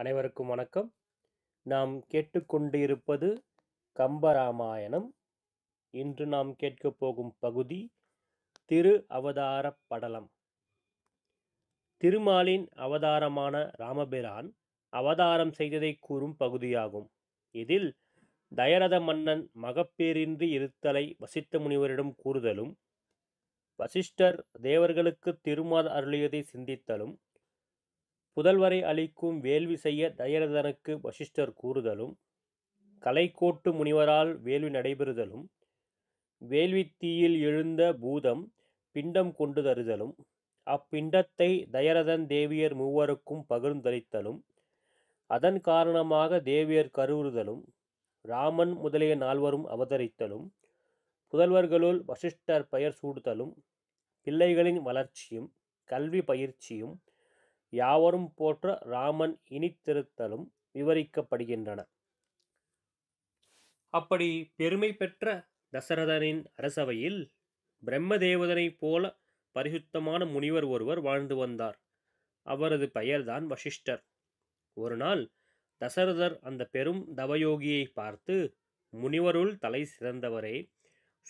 அனைவருக்கும் வணக்கம் நாம் கேட்டுக்கொண்டிருப்பது கம்பராமாயணம் இன்று நாம் கேட்கப் போகும் பகுதி திரு அவதார படலம் திருமாலின் அவதாரமான ராமபிரான் அவதாரம் செய்ததை கூறும் பகுதியாகும் இதில் தயரத மன்னன் மகப்பேரின்றி இருத்தலை வசித்த முனிவரிடம் கூறுதலும் வசிஷ்டர் தேவர்களுக்கு திருமால் அருளியதை சிந்தித்தலும் புதல்வரை அளிக்கும் வேள்வி செய்ய தயரதனுக்கு வசிஷ்டர் கூறுதலும் கலைக்கோட்டு முனிவரால் வேள்வி நடைபெறுதலும் வேள்வி தீயில் எழுந்த பூதம் பிண்டம் கொண்டு தருதலும் அப்பிண்டத்தை தயரதன் தேவியர் மூவருக்கும் பகிர்ந்தளித்தலும் அதன் காரணமாக தேவியர் கருவுறுதலும் ராமன் முதலிய நால்வரும் அவதரித்தலும் புதல்வர்களுள் வசிஷ்டர் பெயர் சூடுதலும் பிள்ளைகளின் வளர்ச்சியும் கல்வி பயிற்சியும் யாவரும் போற்ற ராமன் இனித்திருத்தலும் விவரிக்கப்படுகின்றன அப்படி பெருமை பெற்ற தசரதனின் அரசவையில் பிரம்மதேவதனைப் போல பரிசுத்தமான முனிவர் ஒருவர் வாழ்ந்து வந்தார் அவரது பெயர்தான் வசிஷ்டர் ஒரு நாள் தசரதர் அந்த பெரும் தவயோகியை பார்த்து முனிவருள் தலை சிறந்தவரே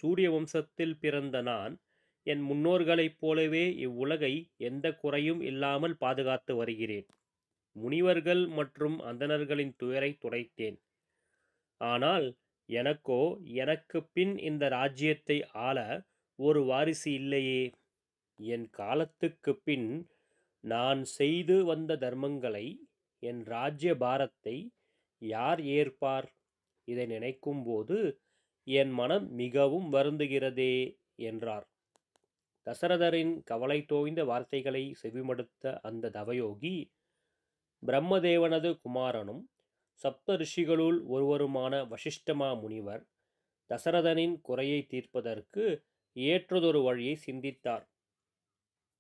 சூரிய வம்சத்தில் பிறந்த நான் என் முன்னோர்களைப் போலவே இவ்வுலகை எந்த குறையும் இல்லாமல் பாதுகாத்து வருகிறேன் முனிவர்கள் மற்றும் அந்தணர்களின் துயரை துடைத்தேன் ஆனால் எனக்கோ எனக்கு பின் இந்த ராஜ்யத்தை ஆள ஒரு வாரிசு இல்லையே என் காலத்துக்கு பின் நான் செய்து வந்த தர்மங்களை என் ராஜ்ய பாரத்தை யார் ஏற்பார் இதை நினைக்கும்போது என் மனம் மிகவும் வருந்துகிறதே என்றார் தசரதரின் கவலை தோய்ந்த வார்த்தைகளை செவிமடுத்த அந்த தவயோகி பிரம்மதேவனது குமாரனும் சப்த ரிஷிகளுள் ஒருவருமான வசிஷ்டமா முனிவர் தசரதனின் குறையை தீர்ப்பதற்கு ஏற்றதொரு வழியை சிந்தித்தார்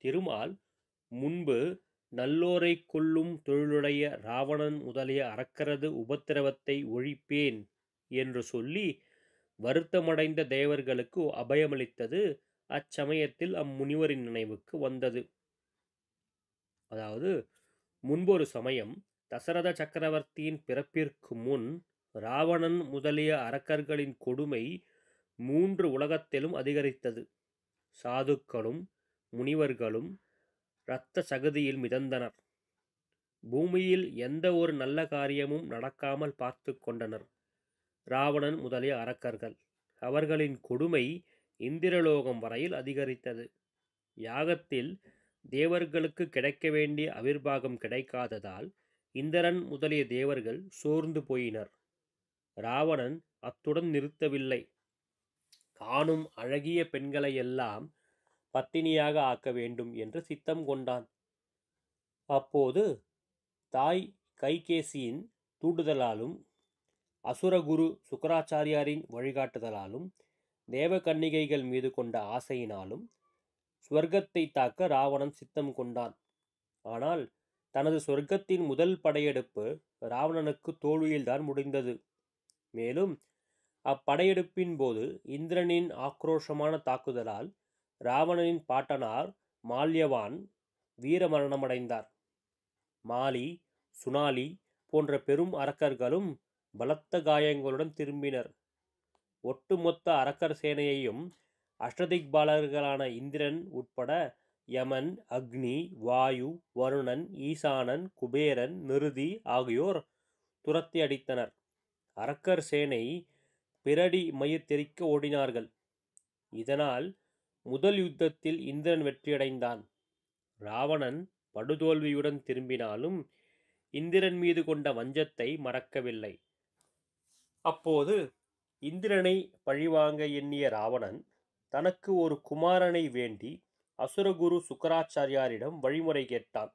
திருமால் முன்பு நல்லோரை கொல்லும் தொழிலுடைய ராவணன் முதலிய அறக்கிறது உபத்திரவத்தை ஒழிப்பேன் என்று சொல்லி வருத்தமடைந்த தேவர்களுக்கு அபயமளித்தது அச்சமயத்தில் அம்முனிவரின் நினைவுக்கு வந்தது அதாவது முன்பொரு சமயம் தசரத சக்கரவர்த்தியின் பிறப்பிற்கு முன் ராவணன் முதலிய அரக்கர்களின் கொடுமை மூன்று உலகத்திலும் அதிகரித்தது சாதுக்களும் முனிவர்களும் இரத்த சகதியில் மிதந்தனர் பூமியில் எந்த ஒரு நல்ல காரியமும் நடக்காமல் பார்த்து கொண்டனர் ராவணன் முதலிய அரக்கர்கள் அவர்களின் கொடுமை இந்திரலோகம் வரையில் அதிகரித்தது யாகத்தில் தேவர்களுக்கு கிடைக்க வேண்டிய அவிர்வாகம் கிடைக்காததால் இந்திரன் முதலிய தேவர்கள் சோர்ந்து போயினர் ராவணன் அத்துடன் நிறுத்தவில்லை காணும் அழகிய பெண்களை எல்லாம் பத்தினியாக ஆக்க வேண்டும் என்று சித்தம் கொண்டான் அப்போது தாய் கைகேசியின் தூண்டுதலாலும் அசுரகுரு சுக்கராச்சாரியாரின் வழிகாட்டுதலாலும் தேவகன்னிகைகள் மீது கொண்ட ஆசையினாலும் ஸ்வர்க்கத்தை தாக்க ராவணன் சித்தம் கொண்டான் ஆனால் தனது சொர்க்கத்தின் முதல் படையெடுப்பு ராவணனுக்கு தோல்வியில்தான் முடிந்தது மேலும் அப்படையெடுப்பின் போது இந்திரனின் ஆக்ரோஷமான தாக்குதலால் ராவணனின் பாட்டனார் மால்யவான் வீரமரணமடைந்தார் மாலி சுனாலி போன்ற பெரும் அரக்கர்களும் பலத்த காயங்களுடன் திரும்பினர் ஒட்டுமொத்த அரக்கர் சேனையையும் அஷ்டதிக்பாலர்களான இந்திரன் உட்பட யமன் அக்னி வாயு வருணன் ஈசானன் குபேரன் நிருதி ஆகியோர் துரத்தி அடித்தனர் அரக்கர் சேனை பிரடி மயிர்த்தெறிக்க ஓடினார்கள் இதனால் முதல் யுத்தத்தில் இந்திரன் வெற்றியடைந்தான் ராவணன் படுதோல்வியுடன் திரும்பினாலும் இந்திரன் மீது கொண்ட வஞ்சத்தை மறக்கவில்லை அப்போது இந்திரனை பழிவாங்க எண்ணிய ராவணன் தனக்கு ஒரு குமாரனை வேண்டி அசுரகுரு சுக்கராச்சாரியாரிடம் வழிமுறை கேட்டான்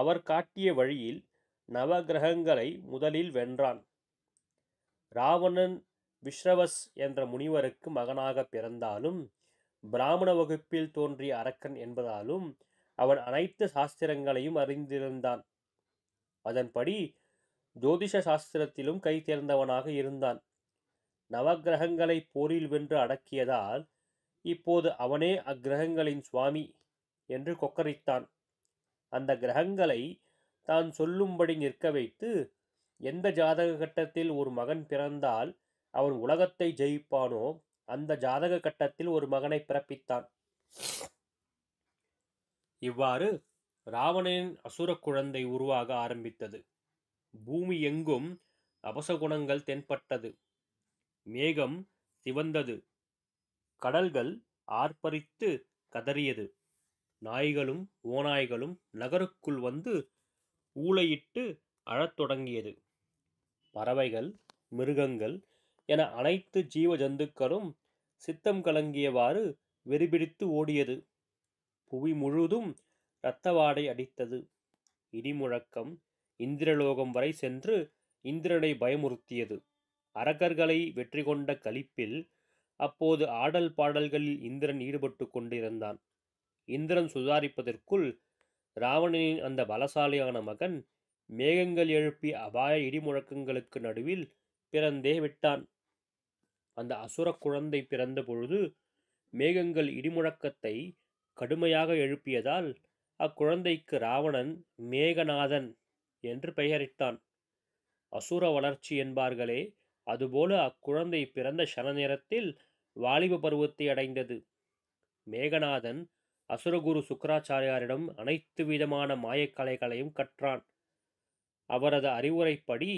அவர் காட்டிய வழியில் நவகிரகங்களை முதலில் வென்றான் ராவணன் விஸ்ரவஸ் என்ற முனிவருக்கு மகனாக பிறந்தாலும் பிராமண வகுப்பில் தோன்றிய அரக்கன் என்பதாலும் அவன் அனைத்து சாஸ்திரங்களையும் அறிந்திருந்தான் அதன்படி ஜோதிஷ சாஸ்திரத்திலும் கை தேர்ந்தவனாக இருந்தான் நவகிரகங்களை போரில் வென்று அடக்கியதால் இப்போது அவனே அக்கிரகங்களின் சுவாமி என்று கொக்கரித்தான் அந்த கிரகங்களை தான் சொல்லும்படி நிற்க வைத்து எந்த ஜாதக கட்டத்தில் ஒரு மகன் பிறந்தால் அவன் உலகத்தை ஜெயிப்பானோ அந்த ஜாதக கட்டத்தில் ஒரு மகனை பிறப்பித்தான் இவ்வாறு ராவணனின் அசுர குழந்தை உருவாக ஆரம்பித்தது பூமி எங்கும் அபசகுணங்கள் தென்பட்டது மேகம் சிவந்தது கடல்கள் ஆர்ப்பரித்து கதறியது நாய்களும் ஓநாய்களும் நகருக்குள் வந்து ஊளையிட்டு அழத் தொடங்கியது பறவைகள் மிருகங்கள் என அனைத்து ஜீவ ஜந்துக்களும் சித்தம் கலங்கியவாறு வெறிபிடித்து ஓடியது புவி முழுதும் இரத்தவாடை அடித்தது இடிமுழக்கம் இந்திரலோகம் வரை சென்று இந்திரனை பயமுறுத்தியது அரக்கர்களை வெற்றி கொண்ட கழிப்பில் அப்போது ஆடல் பாடல்களில் இந்திரன் ஈடுபட்டு கொண்டிருந்தான் இந்திரன் சுதாரிப்பதற்குள் ராவணனின் அந்த பலசாலியான மகன் மேகங்கள் எழுப்பி அபாய இடிமுழக்கங்களுக்கு நடுவில் பிறந்தே விட்டான் அந்த அசுர குழந்தை பிறந்த பொழுது மேகங்கள் இடிமுழக்கத்தை கடுமையாக எழுப்பியதால் அக்குழந்தைக்கு ராவணன் மேகநாதன் என்று பெயரிட்டான் அசுர வளர்ச்சி என்பார்களே அதுபோல அக்குழந்தை பிறந்த சன நேரத்தில் வாலிப பருவத்தை அடைந்தது மேகநாதன் அசுரகுரு சுக்கராச்சாரியாரிடம் அனைத்து விதமான மாயக்கலைகளையும் கற்றான் அவரது அறிவுரைப்படி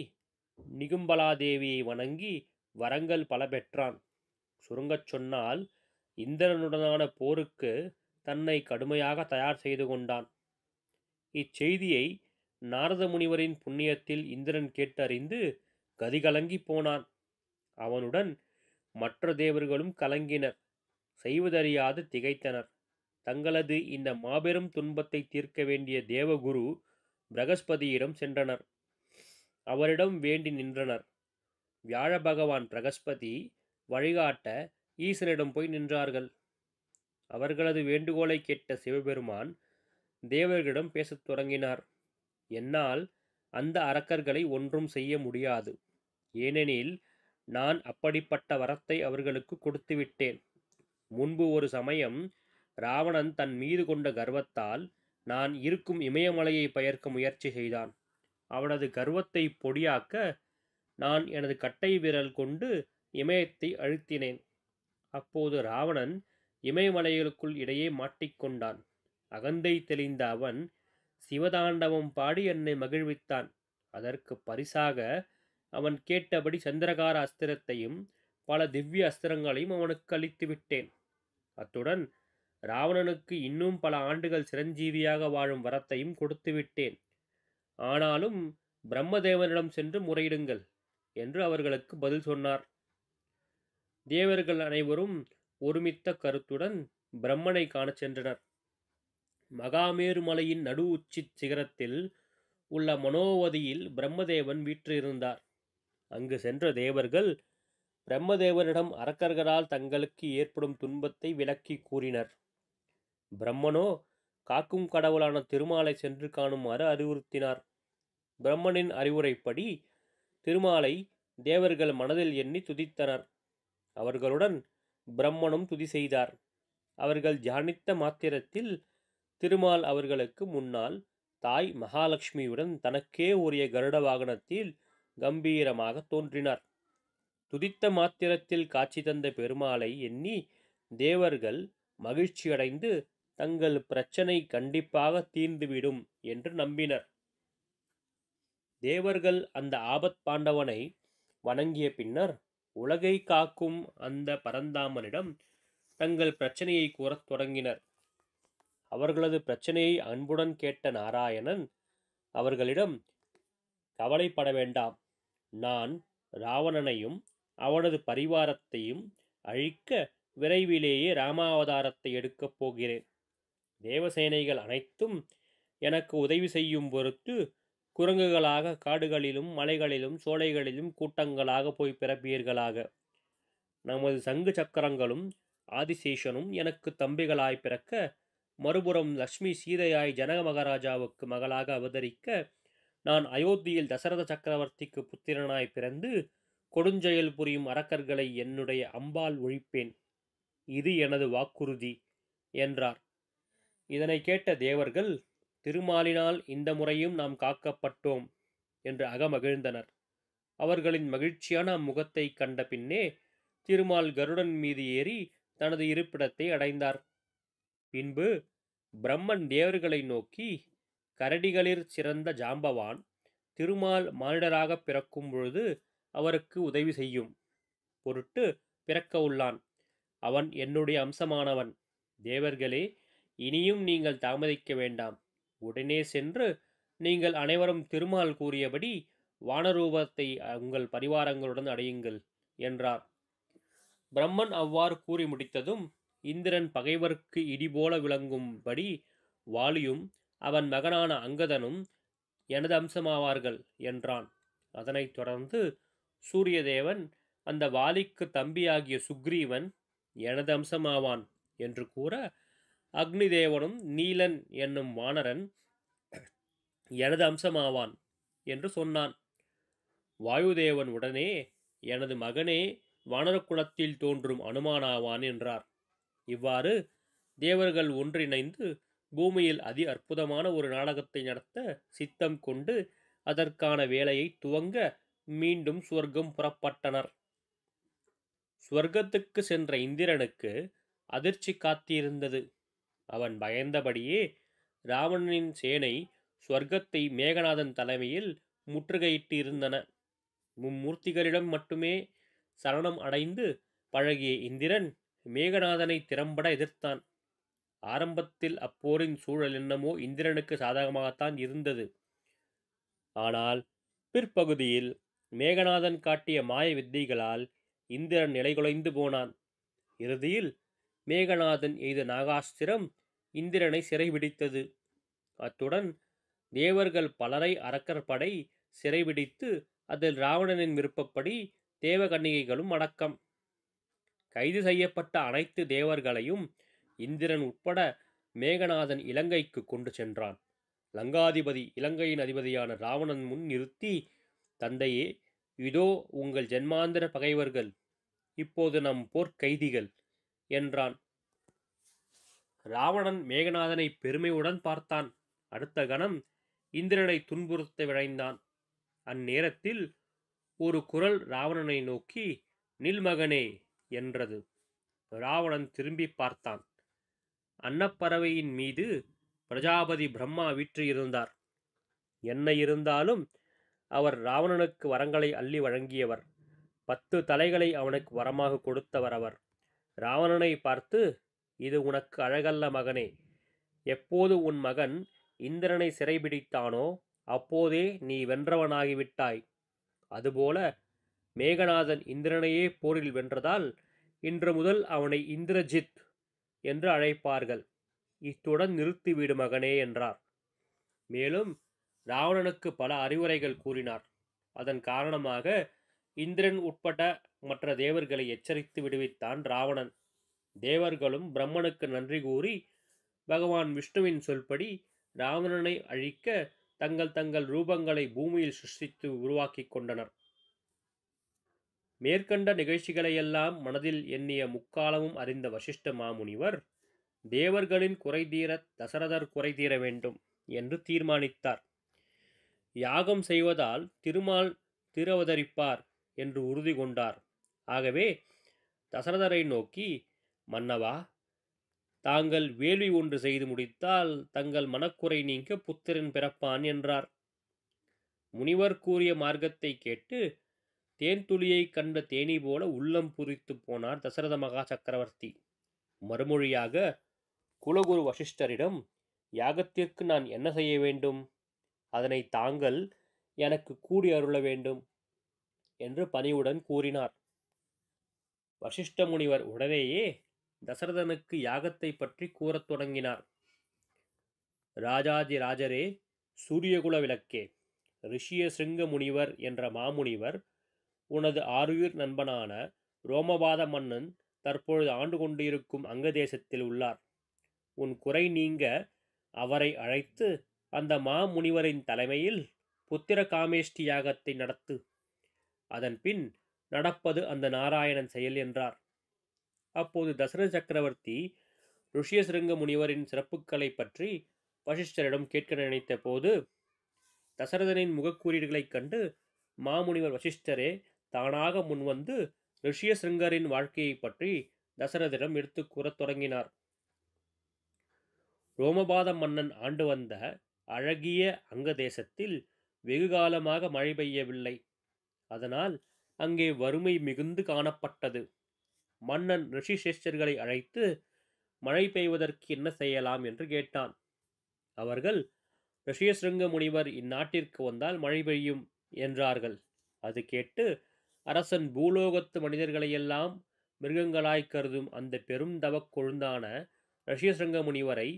நிகும்பலாதேவியை வணங்கி வரங்கள் பல பெற்றான் சுருங்கச் சொன்னால் இந்திரனுடனான போருக்கு தன்னை கடுமையாக தயார் செய்து கொண்டான் இச்செய்தியை நாரத முனிவரின் புண்ணியத்தில் இந்திரன் கேட்டறிந்து கதி கலங்கி போனான் அவனுடன் மற்ற தேவர்களும் கலங்கினர் செய்வதறியாது திகைத்தனர் தங்களது இந்த மாபெரும் துன்பத்தை தீர்க்க வேண்டிய தேவகுரு பிரகஸ்பதியிடம் சென்றனர் அவரிடம் வேண்டி நின்றனர் வியாழ பகவான் பிரகஸ்பதி வழிகாட்ட ஈசனிடம் போய் நின்றார்கள் அவர்களது வேண்டுகோளை கேட்ட சிவபெருமான் தேவர்களிடம் பேசத் தொடங்கினார் என்னால் அந்த அரக்கர்களை ஒன்றும் செய்ய முடியாது ஏனெனில் நான் அப்படிப்பட்ட வரத்தை அவர்களுக்கு கொடுத்துவிட்டேன் முன்பு ஒரு சமயம் ராவணன் தன் மீது கொண்ட கர்வத்தால் நான் இருக்கும் இமயமலையை பெயர்க்க முயற்சி செய்தான் அவனது கர்வத்தை பொடியாக்க நான் எனது கட்டை விரல் கொண்டு இமயத்தை அழுத்தினேன் அப்போது ராவணன் இமயமலைகளுக்குள் இடையே மாட்டிக்கொண்டான் அகந்தை தெளிந்த அவன் சிவதாண்டவம் பாடி என்னை மகிழ்வித்தான் அதற்கு பரிசாக அவன் கேட்டபடி சந்திரகார அஸ்திரத்தையும் பல திவ்ய அஸ்திரங்களையும் அவனுக்கு அளித்து விட்டேன் அத்துடன் ராவணனுக்கு இன்னும் பல ஆண்டுகள் சிரஞ்சீவியாக வாழும் வரத்தையும் கொடுத்து விட்டேன் ஆனாலும் பிரம்மதேவனிடம் சென்று முறையிடுங்கள் என்று அவர்களுக்கு பதில் சொன்னார் தேவர்கள் அனைவரும் ஒருமித்த கருத்துடன் பிரம்மனை காணச் சென்றனர் மகாமேருமலையின் நடு உச்சி சிகரத்தில் உள்ள மனோவதியில் பிரம்மதேவன் வீற்றிருந்தார் அங்கு சென்ற தேவர்கள் பிரம்மதேவரிடம் அரக்கர்களால் தங்களுக்கு ஏற்படும் துன்பத்தை விளக்கி கூறினர் பிரம்மனோ காக்கும் கடவுளான திருமாலை சென்று காணுமாறு அறிவுறுத்தினார் பிரம்மனின் அறிவுரைப்படி திருமாலை தேவர்கள் மனதில் எண்ணி துதித்தனர் அவர்களுடன் பிரம்மனும் துதி செய்தார் அவர்கள் ஜானித்த மாத்திரத்தில் திருமால் அவர்களுக்கு முன்னால் தாய் மகாலட்சுமியுடன் தனக்கே உரிய கருட வாகனத்தில் கம்பீரமாக தோன்றினார் துதித்த மாத்திரத்தில் காட்சி தந்த பெருமாளை எண்ணி தேவர்கள் மகிழ்ச்சியடைந்து தங்கள் பிரச்சனை கண்டிப்பாக தீர்ந்துவிடும் என்று நம்பினர் தேவர்கள் அந்த ஆபத் பாண்டவனை வணங்கிய பின்னர் உலகை காக்கும் அந்த பரந்தாமனிடம் தங்கள் பிரச்சனையை கூறத் தொடங்கினர் அவர்களது பிரச்சனையை அன்புடன் கேட்ட நாராயணன் அவர்களிடம் கவலைப்பட வேண்டாம் நான் ராவணனையும் அவனது பரிவாரத்தையும் அழிக்க விரைவிலேயே ராமாவதாரத்தை எடுக்கப் போகிறேன் தேவசேனைகள் அனைத்தும் எனக்கு உதவி செய்யும் பொறுத்து குரங்குகளாக காடுகளிலும் மலைகளிலும் சோலைகளிலும் கூட்டங்களாக போய் பிறப்பீர்களாக நமது சங்கு சக்கரங்களும் ஆதிசேஷனும் எனக்கு தம்பிகளாய் பிறக்க மறுபுறம் லக்ஷ்மி சீதையாய் ஜனக மகாராஜாவுக்கு மகளாக அவதரிக்க நான் அயோத்தியில் தசரத சக்கரவர்த்திக்கு புத்திரனாய் பிறந்து கொடுஞ்செயல் புரியும் அரக்கர்களை என்னுடைய அம்பால் ஒழிப்பேன் இது எனது வாக்குறுதி என்றார் இதனை கேட்ட தேவர்கள் திருமாலினால் இந்த முறையும் நாம் காக்கப்பட்டோம் என்று அகமகிழ்ந்தனர் அவர்களின் மகிழ்ச்சியான முகத்தை கண்ட பின்னே திருமால் கருடன் மீது ஏறி தனது இருப்பிடத்தை அடைந்தார் பின்பு பிரம்மன் தேவர்களை நோக்கி கரடிகளிற் சிறந்த ஜாம்பவான் திருமால் மானிடராகப் பிறக்கும் பொழுது அவருக்கு உதவி செய்யும் பொருட்டு பிறக்க உள்ளான் அவன் என்னுடைய அம்சமானவன் தேவர்களே இனியும் நீங்கள் தாமதிக்க வேண்டாம் உடனே சென்று நீங்கள் அனைவரும் திருமால் கூறியபடி வானரூபத்தை உங்கள் பரிவாரங்களுடன் அடையுங்கள் என்றார் பிரம்மன் அவ்வாறு கூறி முடித்ததும் இந்திரன் பகைவர்க்கு இடிபோல விளங்கும்படி வாலியும் அவன் மகனான அங்கதனும் எனது அம்சமாவார்கள் என்றான் அதனைத் தொடர்ந்து சூரியதேவன் அந்த வாலிக்கு தம்பியாகிய சுக்ரீவன் எனது அம்சமாவான் என்று கூற அக்னி தேவனும் நீலன் என்னும் வானரன் எனது அம்சமாவான் என்று சொன்னான் வாயுதேவன் உடனே எனது மகனே வானரக்குளத்தில் தோன்றும் அனுமானாவான் என்றார் இவ்வாறு தேவர்கள் ஒன்றிணைந்து பூமியில் அதி அற்புதமான ஒரு நாடகத்தை நடத்த சித்தம் கொண்டு அதற்கான வேலையை துவங்க மீண்டும் சுவர்க்கம் புறப்பட்டனர் சுவர்க்கத்துக்கு சென்ற இந்திரனுக்கு அதிர்ச்சி காத்திருந்தது அவன் பயந்தபடியே ராவணனின் சேனை சுவர்க்கத்தை மேகநாதன் தலைமையில் முற்றுகையிட்டு இருந்தன மும்மூர்த்திகளிடம் மட்டுமே சரணம் அடைந்து பழகிய இந்திரன் மேகநாதனை திறம்பட எதிர்த்தான் ஆரம்பத்தில் அப்போரின் சூழல் என்னமோ இந்திரனுக்கு சாதகமாகத்தான் இருந்தது ஆனால் பிற்பகுதியில் மேகநாதன் காட்டிய மாய வித்தைகளால் இந்திரன் நிலைகுலைந்து போனான் இறுதியில் மேகநாதன் எய்த நாகாஸ்திரம் இந்திரனை சிறைபிடித்தது அத்துடன் தேவர்கள் பலரை அரக்கர் படை சிறைபிடித்து அதில் ராவணனின் விருப்பப்படி தேவகன்னிகைகளும் அடக்கம் கைது செய்யப்பட்ட அனைத்து தேவர்களையும் இந்திரன் உட்பட மேகநாதன் இலங்கைக்கு கொண்டு சென்றான் லங்காதிபதி இலங்கையின் அதிபதியான ராவணன் முன் நிறுத்தி தந்தையே இதோ உங்கள் ஜென்மாந்திர பகைவர்கள் இப்போது நம் போர்க்கைதிகள் என்றான் ராவணன் மேகநாதனை பெருமையுடன் பார்த்தான் அடுத்த கணம் இந்திரனை துன்புறுத்த விழைந்தான் அந்நேரத்தில் ஒரு குரல் ராவணனை நோக்கி நில்மகனே என்றது ராவணன் திரும்பி பார்த்தான் அன்னப்பறவையின் மீது பிரஜாபதி பிரம்மா இருந்தார் என்ன இருந்தாலும் அவர் ராவணனுக்கு வரங்களை அள்ளி வழங்கியவர் பத்து தலைகளை அவனுக்கு வரமாக கொடுத்தவர் அவர் ராவணனை பார்த்து இது உனக்கு அழகல்ல மகனே எப்போது உன் மகன் இந்திரனை சிறைபிடித்தானோ அப்போதே நீ வென்றவனாகிவிட்டாய் அதுபோல மேகநாதன் இந்திரனையே போரில் வென்றதால் இன்று முதல் அவனை இந்திரஜித் என்று அழைப்பார்கள் இத்துடன் நிறுத்திவிடு மகனே என்றார் மேலும் ராவணனுக்கு பல அறிவுரைகள் கூறினார் அதன் காரணமாக இந்திரன் உட்பட மற்ற தேவர்களை எச்சரித்து விடுவித்தான் ராவணன் தேவர்களும் பிரம்மனுக்கு நன்றி கூறி பகவான் விஷ்ணுவின் சொல்படி ராவணனை அழிக்க தங்கள் தங்கள் ரூபங்களை பூமியில் சிருஷ்டித்து உருவாக்கி கொண்டனர் மேற்கண்ட நிகழ்ச்சிகளையெல்லாம் மனதில் எண்ணிய முக்காலமும் அறிந்த வசிஷ்ட மாமுனிவர் தேவர்களின் குறைதீர தசரதர் குறைதீர வேண்டும் என்று தீர்மானித்தார் யாகம் செய்வதால் திருமால் திருவதரிப்பார் என்று உறுதி கொண்டார் ஆகவே தசரதரை நோக்கி மன்னவா தாங்கள் வேள்வி ஒன்று செய்து முடித்தால் தங்கள் மனக்குறை நீங்க புத்திரன் பிறப்பான் என்றார் முனிவர் கூறிய மார்க்கத்தை கேட்டு தேன் துளியை கண்ட தேனி போல உள்ளம் புரித்து போனார் தசரத மகா சக்கரவர்த்தி மறுமொழியாக குலகுரு வசிஷ்டரிடம் யாகத்திற்கு நான் என்ன செய்ய வேண்டும் அதனை தாங்கள் எனக்கு கூறி அருள வேண்டும் என்று பணிவுடன் கூறினார் வசிஷ்ட முனிவர் உடனேயே தசரதனுக்கு யாகத்தை பற்றி கூறத் தொடங்கினார் ராஜாதி ராஜரே சூரியகுல விளக்கே ரிஷிய சிங்க முனிவர் என்ற மாமுனிவர் உனது ஆருயிர் நண்பனான ரோமபாத மன்னன் தற்பொழுது ஆண்டு கொண்டிருக்கும் அங்க தேசத்தில் உள்ளார் உன் குறை நீங்க அவரை அழைத்து அந்த மாமுனிவரின் தலைமையில் புத்திர காமேஷ்டி யாகத்தை நடத்து அதன் பின் நடப்பது அந்த நாராயணன் செயல் என்றார் அப்போது தசரத சக்கரவர்த்தி ருஷியசிருங்க முனிவரின் சிறப்புகளை பற்றி வசிஷ்டரிடம் கேட்க நினைத்த போது தசரதனின் முகக்கூறீடுகளைக் கண்டு மாமுனிவர் வசிஷ்டரே தானாக முன்வந்து ரிஷியசிருங்கரின் வாழ்க்கையை பற்றி தசரதிடம் எடுத்து கூறத் தொடங்கினார் ரோமபாத மன்னன் ஆண்டு வந்த அழகிய அங்க தேசத்தில் வெகு காலமாக மழை பெய்யவில்லை அதனால் அங்கே வறுமை மிகுந்து காணப்பட்டது மன்னன் ரிஷிசேஷர்களை அழைத்து மழை பெய்வதற்கு என்ன செய்யலாம் என்று கேட்டான் அவர்கள் ரிஷியசிருங்க முனிவர் இந்நாட்டிற்கு வந்தால் மழை பெய்யும் என்றார்கள் அது கேட்டு அரசன் பூலோகத்து மனிதர்களையெல்லாம் மிருகங்களாய்க் கருதும் அந்த பெரும் தவக் கொழுந்தான ரிஷிசங்க முனிவரை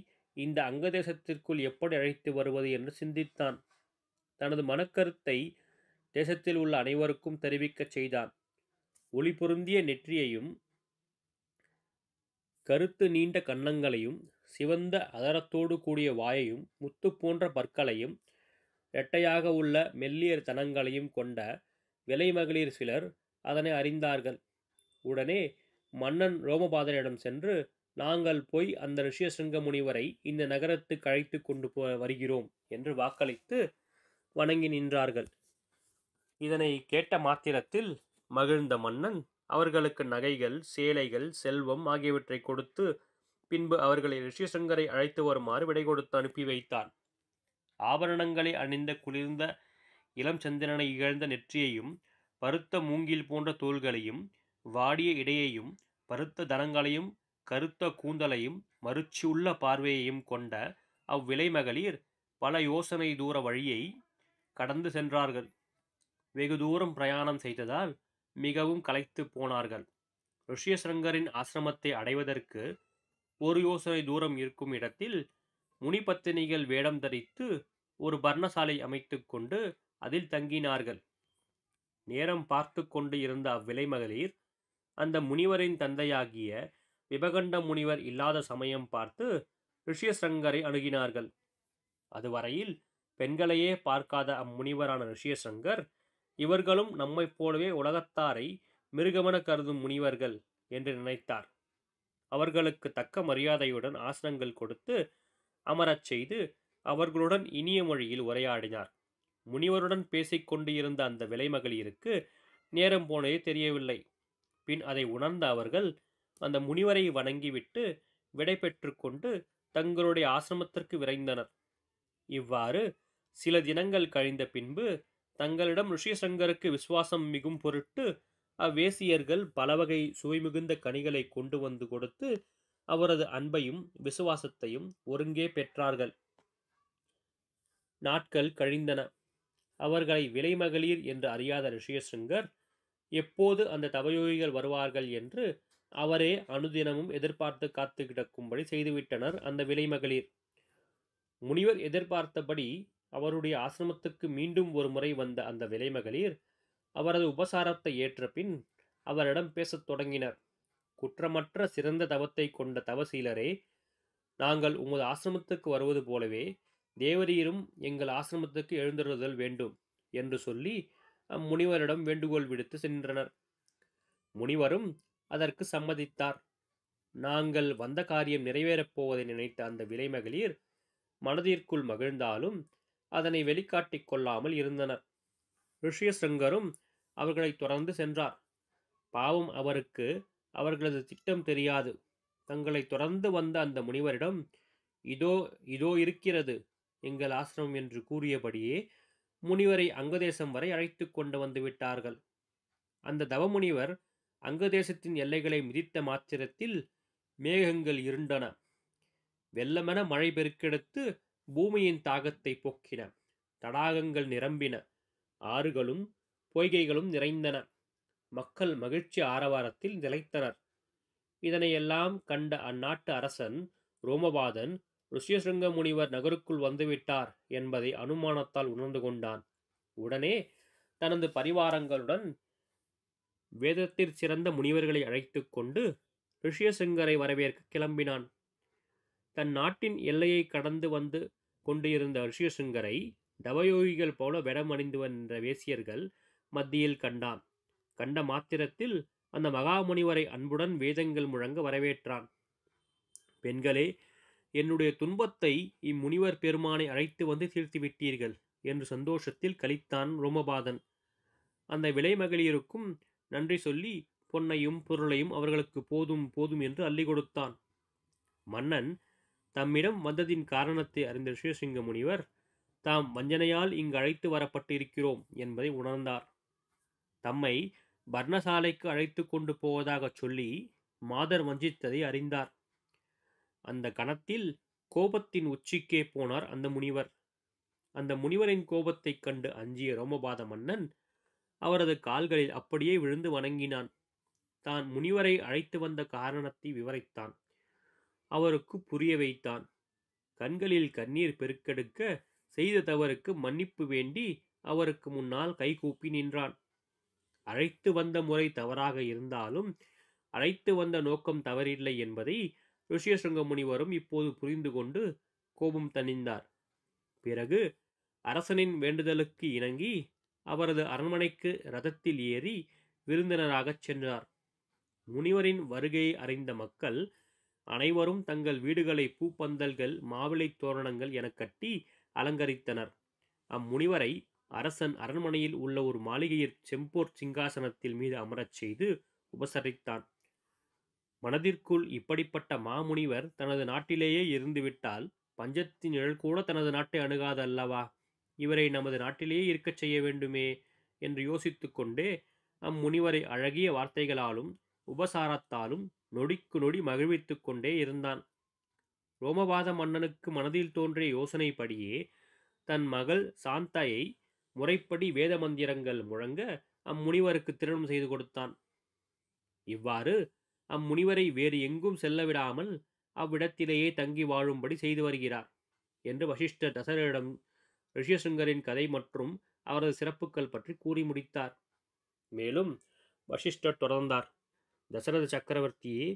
இந்த அங்கதேசத்திற்குள் எப்படி அழைத்து வருவது என்று சிந்தித்தான் தனது மனக்கருத்தை தேசத்தில் உள்ள அனைவருக்கும் தெரிவிக்கச் செய்தான் ஒளி பொருந்திய நெற்றியையும் கருத்து நீண்ட கன்னங்களையும் சிவந்த அதரத்தோடு கூடிய வாயையும் முத்து போன்ற பற்களையும் இரட்டையாக உள்ள மெல்லியர் தனங்களையும் கொண்ட விலை மகளிர் சிலர் அதனை அறிந்தார்கள் உடனே மன்னன் ரோமபாதனிடம் சென்று நாங்கள் போய் அந்த ரிஷியசிருங்க முனிவரை இந்த நகரத்துக்கு அழைத்து கொண்டு போ வருகிறோம் என்று வாக்களித்து வணங்கி நின்றார்கள் இதனை கேட்ட மாத்திரத்தில் மகிழ்ந்த மன்னன் அவர்களுக்கு நகைகள் சேலைகள் செல்வம் ஆகியவற்றை கொடுத்து பின்பு அவர்களை ரிஷியசங்கரை அழைத்து வருமாறு விடை கொடுத்து அனுப்பி வைத்தான் ஆபரணங்களை அணிந்த குளிர்ந்த இளம் சந்திரனை இகழ்ந்த நெற்றியையும் பருத்த மூங்கில் போன்ற தோள்களையும் வாடிய இடையையும் பருத்த தனங்களையும் கருத்த கூந்தலையும் மறுச்சியுள்ள பார்வையையும் கொண்ட அவ்விலை மகளிர் பல யோசனை தூர வழியை கடந்து சென்றார்கள் வெகு தூரம் பிரயாணம் செய்ததால் மிகவும் களைத்து போனார்கள் ரிஷியசங்கரின் ஆசிரமத்தை அடைவதற்கு ஒரு யோசனை தூரம் இருக்கும் இடத்தில் முனிபத்தினிகள் வேடம் தரித்து ஒரு பர்ணசாலை அமைத்து கொண்டு அதில் தங்கினார்கள் நேரம் பார்த்து கொண்டு இருந்த அவ்விலைமகளிர் அந்த முனிவரின் தந்தையாகிய விபகண்ட முனிவர் இல்லாத சமயம் பார்த்து ரிஷியசங்கரை அணுகினார்கள் அதுவரையில் பெண்களையே பார்க்காத அம்முனிவரான ரிஷியசங்கர் இவர்களும் நம்மைப் போலவே உலகத்தாரை மிருகமன கருதும் முனிவர்கள் என்று நினைத்தார் அவர்களுக்கு தக்க மரியாதையுடன் ஆசனங்கள் கொடுத்து அமரச் செய்து அவர்களுடன் இனிய மொழியில் உரையாடினார் முனிவருடன் பேசிக்கொண்டு இருந்த அந்த விலைமகளிருக்கு நேரம் போனதே தெரியவில்லை பின் அதை உணர்ந்த அவர்கள் அந்த முனிவரை வணங்கிவிட்டு விடை கொண்டு தங்களுடைய ஆசிரமத்திற்கு விரைந்தனர் இவ்வாறு சில தினங்கள் கழிந்த பின்பு தங்களிடம் ரிஷிசங்கருக்கு விசுவாசம் மிகும் பொருட்டு அவ்வேசியர்கள் பலவகை சுவைமிகுந்த கனிகளை கொண்டு வந்து கொடுத்து அவரது அன்பையும் விசுவாசத்தையும் ஒருங்கே பெற்றார்கள் நாட்கள் கழிந்தன அவர்களை விலைமகளிர் என்று அறியாத ரிஷியசிங்கர் எப்போது அந்த தவயோகிகள் வருவார்கள் என்று அவரே அனுதினமும் எதிர்பார்த்து காத்து கிடக்கும்படி செய்துவிட்டனர் அந்த விலைமகளிர் முனிவர் எதிர்பார்த்தபடி அவருடைய ஆசிரமத்துக்கு மீண்டும் ஒரு முறை வந்த அந்த விலைமகளிர் அவரது உபசாரத்தை ஏற்ற பின் அவரிடம் பேசத் தொடங்கினர் குற்றமற்ற சிறந்த தவத்தை கொண்ட தவசீலரே நாங்கள் உமது ஆசிரமத்துக்கு வருவது போலவே தேவதையரும் எங்கள் ஆசிரமத்துக்கு எழுந்தருதல் வேண்டும் என்று சொல்லி முனிவரிடம் வேண்டுகோள் விடுத்து சென்றனர் முனிவரும் அதற்கு சம்மதித்தார் நாங்கள் வந்த காரியம் நிறைவேறப் போவதை நினைத்த அந்த விலைமகளிர் மனதிற்குள் மகிழ்ந்தாலும் அதனை வெளிக்காட்டிக் கொள்ளாமல் இருந்தனர் ரிஷியசங்கரும் அவர்களை தொடர்ந்து சென்றார் பாவம் அவருக்கு அவர்களது திட்டம் தெரியாது தங்களை தொடர்ந்து வந்த அந்த முனிவரிடம் இதோ இதோ இருக்கிறது எங்கள் ஆசிரமம் என்று கூறியபடியே முனிவரை அங்கதேசம் வரை அழைத்து கொண்டு வந்து விட்டார்கள் அந்த தவமுனிவர் அங்கதேசத்தின் எல்லைகளை மிதித்த மாத்திரத்தில் மேகங்கள் இருண்டன வெள்ளமென மழை பெருக்கெடுத்து பூமியின் தாகத்தை போக்கின தடாகங்கள் நிரம்பின ஆறுகளும் பொய்கைகளும் நிறைந்தன மக்கள் மகிழ்ச்சி ஆரவாரத்தில் நிலைத்தனர் இதனையெல்லாம் கண்ட அந்நாட்டு அரசன் ரோமபாதன் ருஷ்யசிருங்க முனிவர் நகருக்குள் வந்துவிட்டார் என்பதை அனுமானத்தால் உணர்ந்து கொண்டான் உடனே தனது பரிவாரங்களுடன் வேதத்தில் சிறந்த முனிவர்களை அழைத்து கொண்டு ரிஷியசிங்கரை வரவேற்க கிளம்பினான் தன் நாட்டின் எல்லையை கடந்து வந்து கொண்டிருந்த ரிஷியசிங்கரை தவயோகிகள் போல வெடமணிந்து வந்த வேசியர்கள் மத்தியில் கண்டான் கண்ட மாத்திரத்தில் அந்த மகாமுனிவரை அன்புடன் வேதங்கள் முழங்க வரவேற்றான் பெண்களே என்னுடைய துன்பத்தை இம்முனிவர் பெருமானை அழைத்து வந்து தீர்த்துவிட்டீர்கள் என்று சந்தோஷத்தில் கழித்தான் ரோமபாதன் அந்த விலைமகளிருக்கும் நன்றி சொல்லி பொன்னையும் பொருளையும் அவர்களுக்கு போதும் போதும் என்று அள்ளி கொடுத்தான் மன்னன் தம்மிடம் வந்ததின் காரணத்தை அறிந்த ஸ்ரீசிங்க முனிவர் தாம் வஞ்சனையால் இங்கு அழைத்து வரப்பட்டு இருக்கிறோம் என்பதை உணர்ந்தார் தம்மை பர்ணசாலைக்கு அழைத்து கொண்டு போவதாகச் சொல்லி மாதர் வஞ்சித்ததை அறிந்தார் அந்த கணத்தில் கோபத்தின் உச்சிக்கே போனார் அந்த முனிவர் அந்த முனிவரின் கோபத்தைக் கண்டு அஞ்சிய ரோமபாத மன்னன் அவரது கால்களில் அப்படியே விழுந்து வணங்கினான் தான் முனிவரை அழைத்து வந்த காரணத்தை விவரித்தான் அவருக்கு புரிய வைத்தான் கண்களில் கண்ணீர் பெருக்கெடுக்க செய்த தவறுக்கு மன்னிப்பு வேண்டி அவருக்கு முன்னால் கைகூப்பி நின்றான் அழைத்து வந்த முறை தவறாக இருந்தாலும் அழைத்து வந்த நோக்கம் தவறில்லை என்பதை ரிஷியசங்க முனிவரும் இப்போது புரிந்து கொண்டு கோபம் தணிந்தார் பிறகு அரசனின் வேண்டுதலுக்கு இணங்கி அவரது அரண்மனைக்கு ரதத்தில் ஏறி விருந்தினராகச் சென்றார் முனிவரின் வருகையை அறிந்த மக்கள் அனைவரும் தங்கள் வீடுகளை பூப்பந்தல்கள் மாவிளை தோரணங்கள் என கட்டி அலங்கரித்தனர் அம்முனிவரை அரசன் அரண்மனையில் உள்ள ஒரு மாளிகையில் செம்போர் சிங்காசனத்தில் மீது அமரச் செய்து உபசரித்தான் மனதிற்குள் இப்படிப்பட்ட மாமுனிவர் தனது நாட்டிலேயே இருந்துவிட்டால் பஞ்சத்தின் நிழல் கூட தனது நாட்டை அணுகாது அல்லவா இவரை நமது நாட்டிலேயே இருக்கச் செய்ய வேண்டுமே என்று யோசித்து கொண்டே அம்முனிவரை அழகிய வார்த்தைகளாலும் உபசாரத்தாலும் நொடிக்கு நொடி மகிழ்வித்து கொண்டே இருந்தான் ரோமபாத மன்னனுக்கு மனதில் தோன்றிய யோசனைப்படியே தன் மகள் சாந்தாயை முறைப்படி வேத மந்திரங்கள் முழங்க அம்முனிவருக்கு திருமணம் செய்து கொடுத்தான் இவ்வாறு அம்முனிவரை வேறு எங்கும் செல்லவிடாமல் அவ்விடத்திலேயே தங்கி வாழும்படி செய்து வருகிறார் என்று வசிஷ்டர் தசரரிடம் ரிஷியசுங்கரின் கதை மற்றும் அவரது சிறப்புகள் பற்றி கூறி முடித்தார் மேலும் வசிஷ்டர் தொடர்ந்தார் தசரத சக்கரவர்த்தியே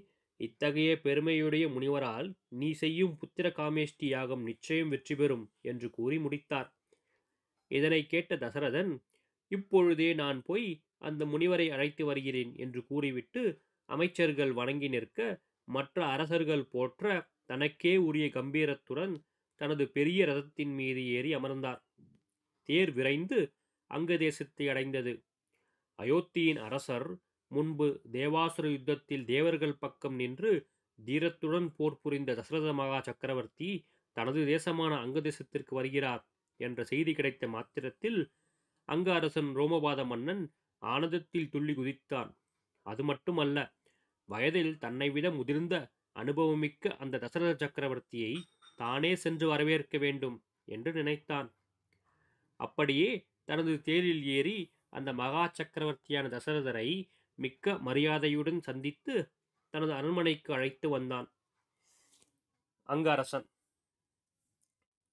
இத்தகைய பெருமையுடைய முனிவரால் நீ செய்யும் புத்திர காமேஷ்டி யாகம் நிச்சயம் வெற்றி பெறும் என்று கூறி முடித்தார் இதனை கேட்ட தசரதன் இப்பொழுதே நான் போய் அந்த முனிவரை அழைத்து வருகிறேன் என்று கூறிவிட்டு அமைச்சர்கள் வணங்கி நிற்க மற்ற அரசர்கள் போற்ற தனக்கே உரிய கம்பீரத்துடன் தனது பெரிய ரதத்தின் மீது ஏறி அமர்ந்தார் தேர் விரைந்து அங்க தேசத்தை அடைந்தது அயோத்தியின் அரசர் முன்பு தேவாசுர யுத்தத்தில் தேவர்கள் பக்கம் நின்று தீரத்துடன் போர் புரிந்த தசரத மகா சக்கரவர்த்தி தனது தேசமான அங்க தேசத்திற்கு வருகிறார் என்ற செய்தி கிடைத்த மாத்திரத்தில் அங்க அரசன் ரோமபாத மன்னன் ஆனந்தத்தில் துள்ளி குதித்தான் அது மட்டுமல்ல வயதில் தன்னை விட முதிர்ந்த அனுபவமிக்க அந்த தசரத சக்கரவர்த்தியை தானே சென்று வரவேற்க வேண்டும் என்று நினைத்தான் அப்படியே தனது தேரில் ஏறி அந்த மகா சக்கரவர்த்தியான தசரதரை மிக்க மரியாதையுடன் சந்தித்து தனது அரண்மனைக்கு அழைத்து வந்தான் அங்கரசன்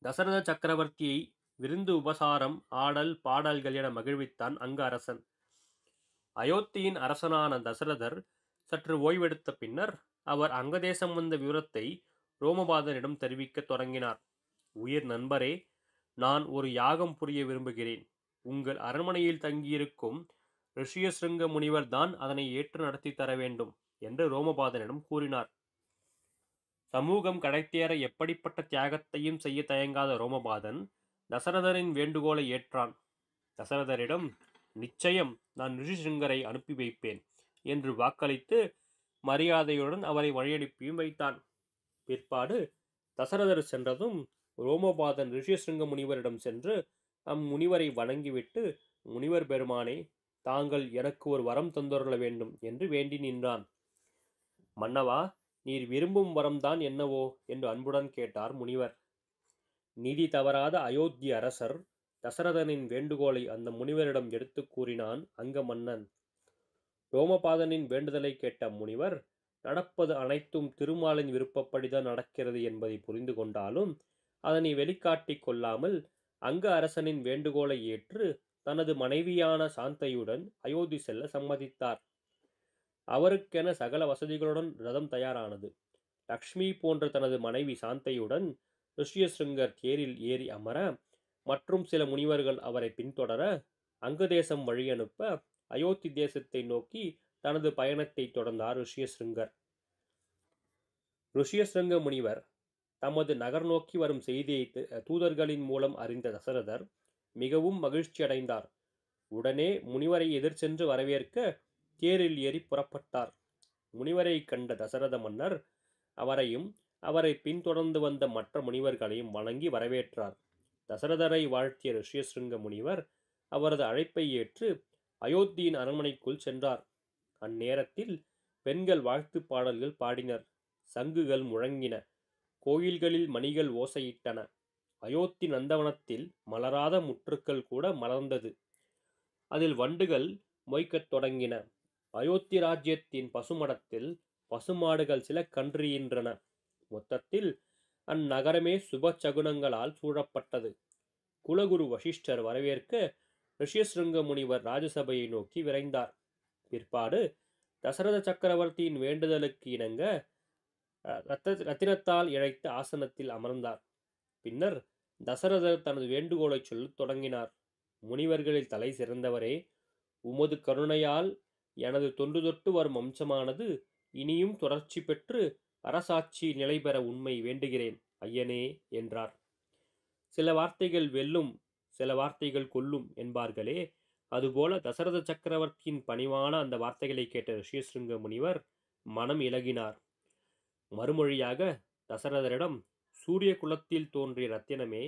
தசரத சக்கரவர்த்தியை விருந்து உபசாரம் ஆடல் பாடல்கள் என மகிழ்வித்தான் அங்க அரசன் அயோத்தியின் அரசனான தசரதர் சற்று ஓய்வெடுத்த பின்னர் அவர் அங்கதேசம் வந்த விவரத்தை ரோமபாதனிடம் தெரிவிக்கத் தொடங்கினார் உயிர் நண்பரே நான் ஒரு யாகம் புரிய விரும்புகிறேன் உங்கள் அரண்மனையில் தங்கியிருக்கும் ரிஷியசிருங்க முனிவர் தான் அதனை ஏற்று நடத்தி தர வேண்டும் என்று ரோமபாதனிடம் கூறினார் சமூகம் கடைத்தேற எப்படிப்பட்ட தியாகத்தையும் செய்ய தயங்காத ரோமபாதன் தசரதரின் வேண்டுகோளை ஏற்றான் தசரதரிடம் நிச்சயம் நான் ரிஷிசிருங்கரை அனுப்பி வைப்பேன் என்று வாக்களித்து மரியாதையுடன் அவரை வழியனுப்பியும் வைத்தான் பிற்பாடு தசரதர் சென்றதும் ரோமபாதன் ரிஷிசிருங்க முனிவரிடம் சென்று அம்முனிவரை வணங்கிவிட்டு முனிவர் பெருமானே தாங்கள் எனக்கு ஒரு வரம் தந்தொருள வேண்டும் என்று வேண்டி நின்றான் மன்னவா நீர் விரும்பும் வரம்தான் என்னவோ என்று அன்புடன் கேட்டார் முனிவர் நிதி தவறாத அயோத்தி அரசர் தசரதனின் வேண்டுகோளை அந்த முனிவரிடம் எடுத்து கூறினான் அங்க மன்னன் ரோமபாதனின் வேண்டுதலை கேட்ட முனிவர் நடப்பது அனைத்தும் திருமாலின் விருப்பப்படிதான் நடக்கிறது என்பதை புரிந்து கொண்டாலும் அதனை வெளிக்காட்டி கொள்ளாமல் அங்க அரசனின் வேண்டுகோளை ஏற்று தனது மனைவியான சாந்தையுடன் அயோத்தி செல்ல சம்மதித்தார் அவருக்கென சகல வசதிகளுடன் ரதம் தயாரானது லக்ஷ்மி போன்ற தனது மனைவி சாந்தையுடன் ருஷ்யசிருங்கர் தேரில் ஏறி அமர மற்றும் சில முனிவர்கள் அவரை பின்தொடர அங்கதேசம் வழியனுப்ப அயோத்தி தேசத்தை நோக்கி தனது பயணத்தை தொடர்ந்தார் ரிஷியசிருங்கர் ரிஷியசிருங்க முனிவர் தமது நகர் நோக்கி வரும் செய்தியை தூதர்களின் மூலம் அறிந்த தசரதர் மிகவும் மகிழ்ச்சி அடைந்தார் உடனே முனிவரை எதிர் சென்று வரவேற்க தேரில் ஏறி புறப்பட்டார் முனிவரை கண்ட தசரத மன்னர் அவரையும் அவரை பின்தொடர்ந்து வந்த மற்ற முனிவர்களையும் வணங்கி வரவேற்றார் தசரதரை வாழ்த்திய ரிஷியசிருங்க முனிவர் அவரது அழைப்பை ஏற்று அயோத்தியின் அரண்மனைக்குள் சென்றார் அந்நேரத்தில் பெண்கள் வாழ்த்து பாடல்கள் பாடினர் சங்குகள் முழங்கின கோயில்களில் மணிகள் ஓசையிட்டன அயோத்தி நந்தவனத்தில் மலராத முற்றுக்கள் கூட மலர்ந்தது அதில் வண்டுகள் மொய்க்கத் தொடங்கின அயோத்தி ராஜ்யத்தின் பசுமடத்தில் பசுமாடுகள் சில கன்றியின்றன மொத்தத்தில் அந்நகரமே சுப சகுனங்களால் சூழப்பட்டது குலகுரு வசிஷ்டர் வரவேற்க ரிஷியசிருங்க முனிவர் ராஜசபையை நோக்கி விரைந்தார் பிற்பாடு தசரத சக்கரவர்த்தியின் வேண்டுதலுக்கு இணங்க ரத்த ரத்தினத்தால் இழைத்த ஆசனத்தில் அமர்ந்தார் பின்னர் தசரதர் தனது வேண்டுகோளை சொல்லத் தொடங்கினார் முனிவர்களில் தலை சிறந்தவரே உமது கருணையால் எனது தொன்று தொட்டு வரும் அம்சமானது இனியும் தொடர்ச்சி பெற்று அரசாட்சி நிலை பெற உண்மை வேண்டுகிறேன் ஐயனே என்றார் சில வார்த்தைகள் வெல்லும் சில வார்த்தைகள் கொல்லும் என்பார்களே அதுபோல தசரத சக்கரவர்த்தியின் பணிவான அந்த வார்த்தைகளை கேட்ட ரிஷியசிருங்க முனிவர் மனம் இலகினார் மறுமொழியாக தசரதரிடம் சூரிய குலத்தில் தோன்றிய ரத்தினமே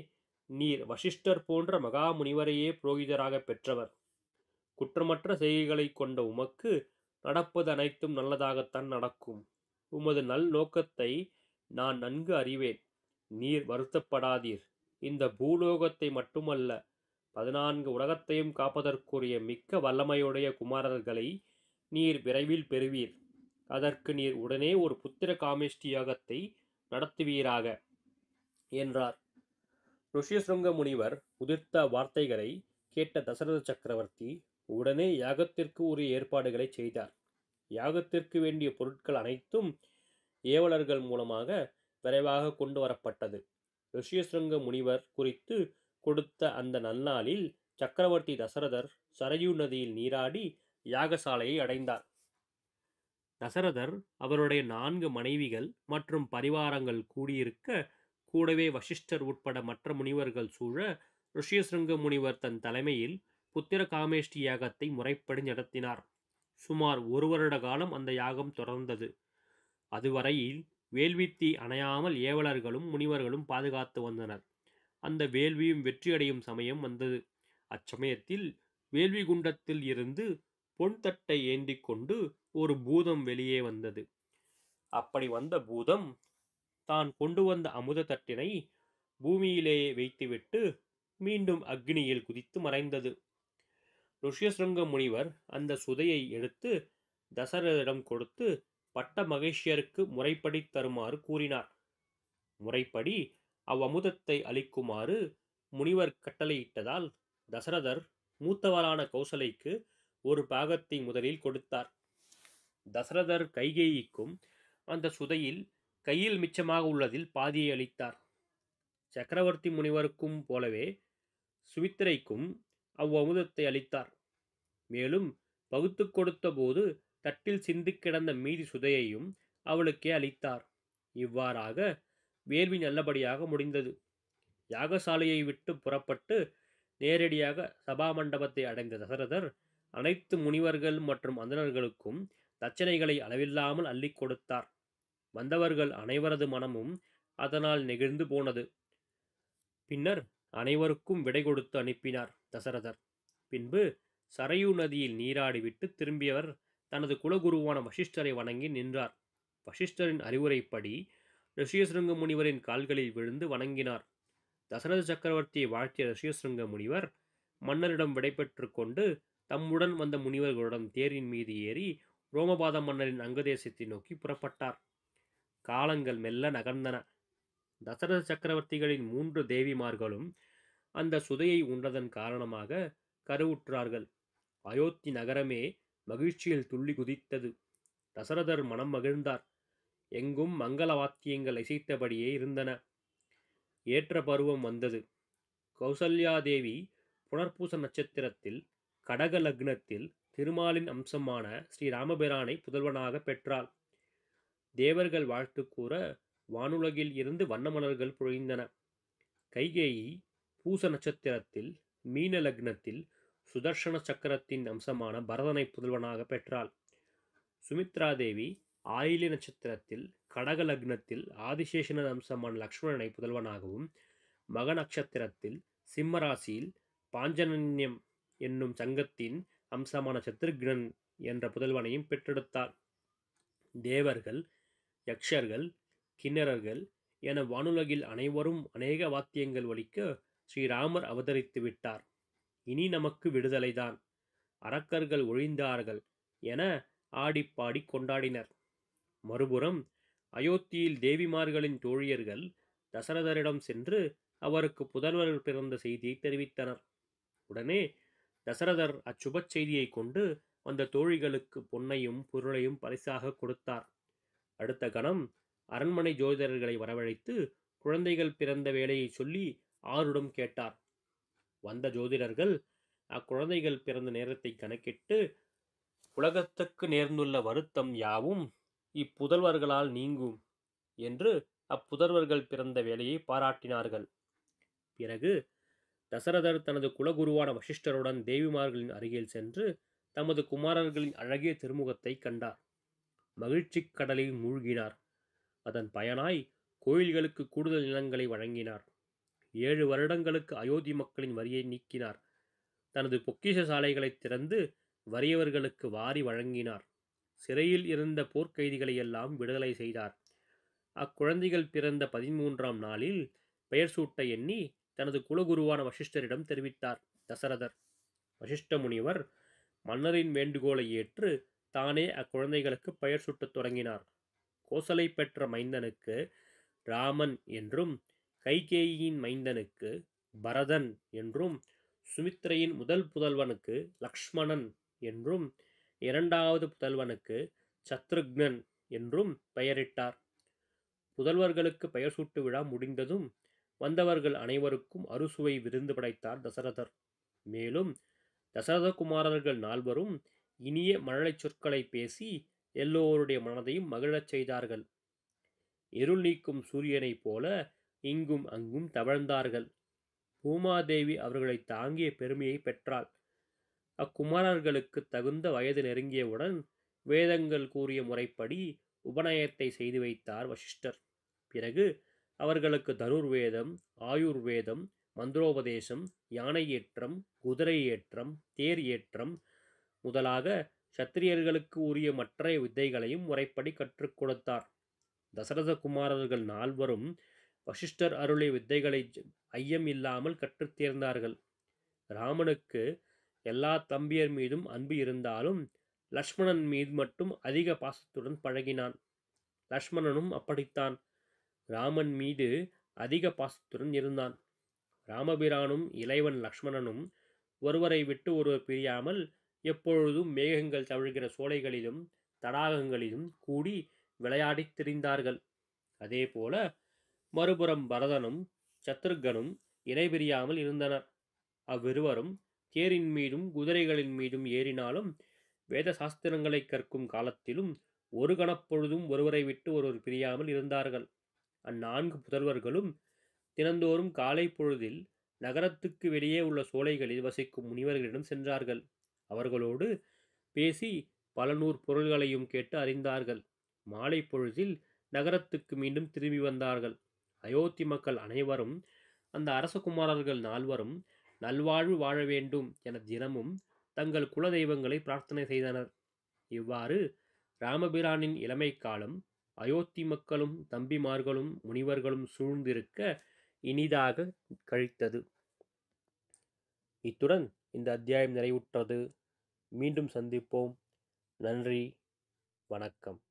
நீர் வசிஷ்டர் போன்ற மகாமுனிவரையே புரோகிதராக பெற்றவர் குற்றமற்ற செய்கைகளை கொண்ட உமக்கு நடப்பது அனைத்தும் நல்லதாகத்தான் நடக்கும் உமது நல் நோக்கத்தை நான் நன்கு அறிவேன் நீர் வருத்தப்படாதீர் இந்த பூலோகத்தை மட்டுமல்ல பதினான்கு உலகத்தையும் காப்பதற்குரிய மிக்க வல்லமையுடைய குமாரர்களை நீர் விரைவில் பெறுவீர் அதற்கு நீர் உடனே ஒரு புத்திர காமேஷ்டியாகத்தை நடத்துவீராக என்றார் ருஷ்யசுங்க முனிவர் உதிர்த்த வார்த்தைகளை கேட்ட தசரத சக்கரவர்த்தி உடனே யாகத்திற்கு உரிய ஏற்பாடுகளை செய்தார் யாகத்திற்கு வேண்டிய பொருட்கள் அனைத்தும் ஏவலர்கள் மூலமாக விரைவாக கொண்டு வரப்பட்டது ரிஷியசிருங்க முனிவர் குறித்து கொடுத்த அந்த நன்னாளில் சக்கரவர்த்தி தசரதர் சரையூ நதியில் நீராடி யாகசாலையை அடைந்தார் தசரதர் அவருடைய நான்கு மனைவிகள் மற்றும் பரிவாரங்கள் கூடியிருக்க கூடவே வசிஷ்டர் உட்பட மற்ற முனிவர்கள் சூழ ரிஷியசிருங்க முனிவர் தன் தலைமையில் புத்திர காமேஷ்டி யாகத்தை முறைப்படி நடத்தினார் சுமார் ஒரு வருட காலம் அந்த யாகம் தொடர்ந்தது அதுவரையில் வேள்வித்தி அணையாமல் ஏவலர்களும் முனிவர்களும் பாதுகாத்து வந்தனர் அந்த வேள்வியும் வெற்றியடையும் சமயம் வந்தது அச்சமயத்தில் வேள்வி குண்டத்தில் இருந்து பொன் தட்டை ஏந்தி கொண்டு ஒரு பூதம் வெளியே வந்தது அப்படி வந்த பூதம் தான் கொண்டு வந்த அமுத தட்டினை பூமியிலேயே வைத்துவிட்டு மீண்டும் அக்னியில் குதித்து மறைந்தது ருஷ்யசிருங்க முனிவர் அந்த சுதையை எடுத்து தசரரிடம் கொடுத்து பட்ட மகேஷியருக்கு முறைப்படி தருமாறு கூறினார் முறைப்படி அவ்வமுதத்தை அளிக்குமாறு முனிவர் கட்டளையிட்டதால் தசரதர் மூத்தவரான கௌசலைக்கு ஒரு பாகத்தை முதலில் கொடுத்தார் தசரதர் கைகேயிக்கும் அந்த சுதையில் கையில் மிச்சமாக உள்ளதில் பாதியை அளித்தார் சக்கரவர்த்தி முனிவருக்கும் போலவே சுமித்திரைக்கும் அவ்வமுதத்தை அளித்தார் மேலும் பகுத்து கொடுத்த போது தட்டில் சிந்து கிடந்த மீதி சுதையையும் அவளுக்கே அளித்தார் இவ்வாறாக வேள்வி நல்லபடியாக முடிந்தது யாகசாலையை விட்டு புறப்பட்டு நேரடியாக சபா மண்டபத்தை அடைந்த தசரதர் அனைத்து முனிவர்கள் மற்றும் அந்தணர்களுக்கும் தச்சனைகளை அளவில்லாமல் அள்ளி கொடுத்தார் வந்தவர்கள் அனைவரது மனமும் அதனால் நெகிழ்ந்து போனது பின்னர் அனைவருக்கும் விடை கொடுத்து அனுப்பினார் தசரதர் பின்பு சரையு நதியில் நீராடிவிட்டு திரும்பியவர் தனது குலகுருவான வசிஷ்டரை வணங்கி நின்றார் வசிஷ்டரின் அறிவுரைப்படி ரிஷியசிருங்க முனிவரின் கால்களில் விழுந்து வணங்கினார் தசரத சக்கரவர்த்தியை வாழ்த்திய ரிஷியசிருங்க முனிவர் மன்னரிடம் விடைபெற்று கொண்டு தம்முடன் வந்த முனிவர்களுடன் தேரின் மீது ஏறி ரோமபாத மன்னரின் அங்கதேசத்தை நோக்கி புறப்பட்டார் காலங்கள் மெல்ல நகர்ந்தன தசரத சக்கரவர்த்திகளின் மூன்று தேவிமார்களும் அந்த சுதையை உண்டதன் காரணமாக கருவுற்றார்கள் அயோத்தி நகரமே மகிழ்ச்சியில் துள்ளி குதித்தது தசரதர் மனம் மகிழ்ந்தார் எங்கும் மங்கள வாத்தியங்கள் இசைத்தபடியே இருந்தன ஏற்ற பருவம் வந்தது கௌசல்யாதேவி புனர்பூச நட்சத்திரத்தில் கடக லக்னத்தில் திருமாலின் அம்சமான ஸ்ரீராமபிரானை புதல்வனாக பெற்றாள் தேவர்கள் வாழ்த்து கூற வானுலகில் இருந்து வண்ணமலர்கள் பொழிந்தன கைகேயி பூச நட்சத்திரத்தில் மீன லக்னத்தில் சுதர்ஷன சக்கரத்தின் அம்சமான பரதனை புதல்வனாக பெற்றாள் சுமித்ரா தேவி ஆயிலி நட்சத்திரத்தில் கடக லக்னத்தில் ஆதிசேஷன அம்சமான லக்ஷ்மணனை புதல்வனாகவும் மக நட்சத்திரத்தில் சிம்மராசியில் பாஞ்சனன்யம் என்னும் சங்கத்தின் அம்சமான சத்ருக்னன் என்ற புதல்வனையும் பெற்றெடுத்தார் தேவர்கள் யக்ஷர்கள் கிண்ணறர்கள் என வானுலகில் அனைவரும் அநேக வாத்தியங்கள் ஒழிக்க ஸ்ரீராமர் அவதரித்து விட்டார் இனி நமக்கு விடுதலைதான் அரக்கர்கள் ஒழிந்தார்கள் என ஆடிப்பாடி கொண்டாடினர் மறுபுறம் அயோத்தியில் தேவிமார்களின் தோழியர்கள் தசரதரிடம் சென்று அவருக்கு புதல்வர்கள் பிறந்த செய்தியை தெரிவித்தனர் உடனே தசரதர் அச்சுப செய்தியை கொண்டு அந்த தோழிகளுக்கு பொன்னையும் பொருளையும் பரிசாக கொடுத்தார் அடுத்த கணம் அரண்மனை ஜோதிடர்களை வரவழைத்து குழந்தைகள் பிறந்த வேலையை சொல்லி ஆருடம் கேட்டார் வந்த ஜோதிடர்கள் அக்குழந்தைகள் பிறந்த நேரத்தை கணக்கிட்டு உலகத்துக்கு நேர்ந்துள்ள வருத்தம் யாவும் இப்புதல்வர்களால் நீங்கும் என்று அப்புதல்வர்கள் பிறந்த வேலையை பாராட்டினார்கள் பிறகு தசரதர் தனது குலகுருவான வசிஷ்டருடன் தேவிமார்களின் அருகில் சென்று தமது குமாரர்களின் அழகிய திருமுகத்தை கண்டார் மகிழ்ச்சி கடலில் மூழ்கினார் அதன் பயனாய் கோயில்களுக்கு கூடுதல் நிலங்களை வழங்கினார் ஏழு வருடங்களுக்கு அயோத்தி மக்களின் வரியை நீக்கினார் தனது பொக்கிஷ சாலைகளை திறந்து வறியவர்களுக்கு வாரி வழங்கினார் சிறையில் இருந்த போர்க்கைதிகளை எல்லாம் விடுதலை செய்தார் அக்குழந்தைகள் பிறந்த பதிமூன்றாம் நாளில் பெயர் சூட்ட எண்ணி தனது குலகுருவான வசிஷ்டரிடம் தெரிவித்தார் தசரதர் வசிஷ்ட முனிவர் மன்னரின் வேண்டுகோளை ஏற்று தானே அக்குழந்தைகளுக்கு பெயர் சூட்டத் தொடங்கினார் கோசலை பெற்ற மைந்தனுக்கு ராமன் என்றும் கைகேயியின் மைந்தனுக்கு பரதன் என்றும் சுமித்ரையின் முதல் புதல்வனுக்கு லக்ஷ்மணன் என்றும் இரண்டாவது புதல்வனுக்கு சத்ருக்னன் என்றும் பெயரிட்டார் புதல்வர்களுக்கு பெயர் சூட்டு விழா முடிந்ததும் வந்தவர்கள் அனைவருக்கும் அறுசுவை விருந்து படைத்தார் தசரதர் மேலும் தசரத குமாரர்கள் நால்வரும் இனிய மழலை சொற்களை பேசி எல்லோருடைய மனதையும் மகிழச் செய்தார்கள் இருள் நீக்கும் சூரியனைப் போல இங்கும் அங்கும் தவழ்ந்தார்கள் பூமாதேவி அவர்களை தாங்கிய பெருமையை பெற்றாள் அக்குமாரர்களுக்கு தகுந்த வயது நெருங்கியவுடன் வேதங்கள் கூறிய முறைப்படி உபநயத்தை செய்து வைத்தார் வசிஷ்டர் பிறகு அவர்களுக்கு தனுர்வேதம் ஆயுர்வேதம் மந்திரோபதேசம் யானை ஏற்றம் குதிரை ஏற்றம் தேர் ஏற்றம் முதலாக சத்திரியர்களுக்கு உரிய மற்ற வித்தைகளையும் முறைப்படி கற்றுக் கொடுத்தார் தசரத குமாரர்கள் நால்வரும் வசிஷ்டர் அருளை வித்தைகளை ஐயம் இல்லாமல் கற்றுத் தேர்ந்தார்கள் ராமனுக்கு எல்லா தம்பியர் மீதும் அன்பு இருந்தாலும் லக்ஷ்மணன் மீது மட்டும் அதிக பாசத்துடன் பழகினான் லக்ஷ்மணனும் அப்படித்தான் ராமன் மீது அதிக பாசத்துடன் இருந்தான் ராமபிரானும் இளைவன் லக்ஷ்மணனும் ஒருவரை விட்டு ஒருவர் பிரியாமல் எப்பொழுதும் மேகங்கள் தவிழ்கிற சோலைகளிலும் தடாகங்களிலும் கூடி விளையாடித் திரிந்தார்கள் அதேபோல மறுபுறம் பரதனும் சத்ருகனும் இணைபிரியாமல் இருந்தனர் அவ்விருவரும் தேரின் மீதும் குதிரைகளின் மீதும் ஏறினாலும் வேத சாஸ்திரங்களை கற்கும் காலத்திலும் ஒரு கணப்பொழுதும் ஒருவரை விட்டு ஒருவர் பிரியாமல் இருந்தார்கள் அந்நான்கு புதல்வர்களும் தினந்தோறும் காலை பொழுதில் நகரத்துக்கு வெளியே உள்ள சோலைகளில் வசிக்கும் முனிவர்களிடம் சென்றார்கள் அவர்களோடு பேசி பல நூறு பொருள்களையும் கேட்டு அறிந்தார்கள் மாலை பொழுதில் நகரத்துக்கு மீண்டும் திரும்பி வந்தார்கள் அயோத்தி மக்கள் அனைவரும் அந்த அரசகுமாரர்கள் நால்வரும் நல்வாழ்வு வாழ வேண்டும் என தினமும் தங்கள் குலதெய்வங்களை பிரார்த்தனை செய்தனர் இவ்வாறு ராமபிரானின் இளமை காலம் அயோத்தி மக்களும் தம்பிமார்களும் முனிவர்களும் சூழ்ந்திருக்க இனிதாக கழித்தது இத்துடன் இந்த அத்தியாயம் நிறைவுற்றது மீண்டும் சந்திப்போம் நன்றி வணக்கம்